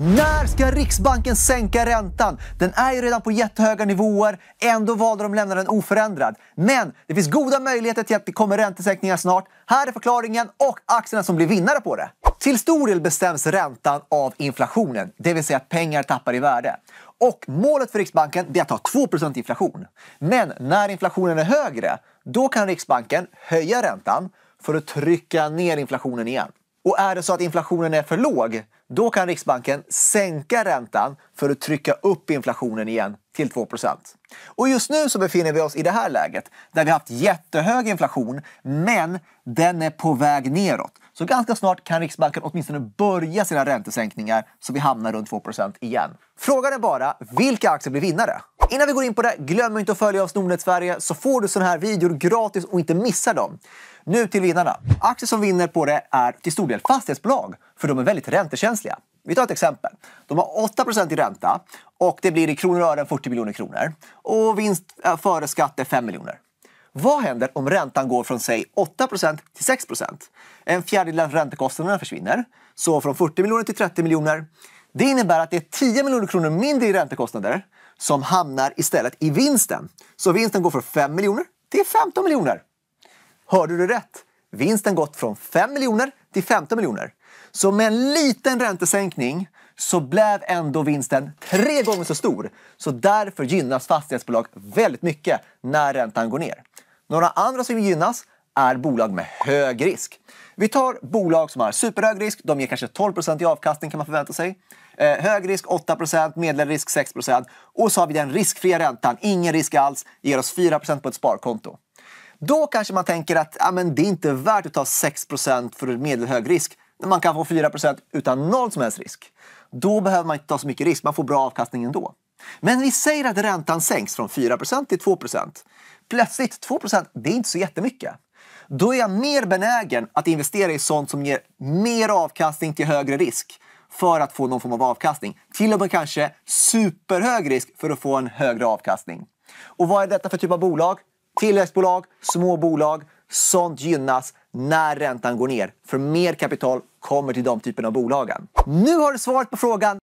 När ska Riksbanken sänka räntan? Den är ju redan på jättehöga nivåer. Ändå valde de att lämna den oförändrad. Men det finns goda möjligheter till att det kommer räntesänkningar snart. Här är förklaringen och aktierna som blir vinnare på det. Till stor del bestäms räntan av inflationen, det vill säga att pengar tappar i värde. Och målet för Riksbanken är att ha 2 inflation. Men när inflationen är högre, då kan Riksbanken höja räntan för att trycka ner inflationen igen. Och är det så att inflationen är för låg, då kan Riksbanken sänka räntan för att trycka upp inflationen igen till 2 Och just nu så befinner vi oss i det här läget där vi haft jättehög inflation, men den är på väg neråt. Så ganska snart kan Riksbanken åtminstone börja sina räntesänkningar så vi hamnar runt 2 igen. Frågan är bara, vilka aktier blir vinnare? Innan vi går in på det, glöm inte att följa oss Nordnet Sverige så får du sådana här videor gratis och inte missar dem. Nu till vinnarna. Aktier som vinner på det är till stor del fastighetsbolag, för de är väldigt räntekänsliga. Vi tar ett exempel. De har 8 i ränta och det blir i kronor och ören 40 miljoner kronor. Och vinst före skatt är 5 miljoner. Vad händer om räntan går från säg 8 till 6 En fjärdedel av räntekostnaderna försvinner. Så från 40 miljoner till 30 miljoner. Det innebär att det är 10 miljoner kronor mindre i räntekostnader som hamnar istället i vinsten. Så vinsten går från 5 miljoner till 15 miljoner. Hörde du rätt? Vinsten gått från 5 miljoner till 15 miljoner. Så med en liten räntesänkning så blev ändå vinsten tre gånger så stor. Så därför gynnas fastighetsbolag väldigt mycket när räntan går ner. Några andra som gynnas är bolag med hög risk. Vi tar bolag som har superhög risk. De ger kanske 12 i avkastning kan man förvänta sig. Eh, hög risk 8 medelrisk 6 och så har vi den riskfria räntan, ingen risk alls, ger oss 4 på ett sparkonto. Då kanske man tänker att ja, men det är inte värt att ta 6 för medelhög risk när man kan få 4 utan noll som helst risk. Då behöver man inte ta så mycket risk, man får bra avkastning ändå. Men vi säger att räntan sänks från 4 till 2 Plötsligt 2 det är inte så jättemycket då är jag mer benägen att investera i sånt som ger mer avkastning till högre risk för att få någon form av avkastning. Till och med kanske superhög risk för att få en högre avkastning. Och vad är detta för typ av bolag? Tillväxtbolag, små bolag. Sånt gynnas när räntan går ner, för mer kapital kommer till de typerna av bolagen. Nu har du svaret på frågan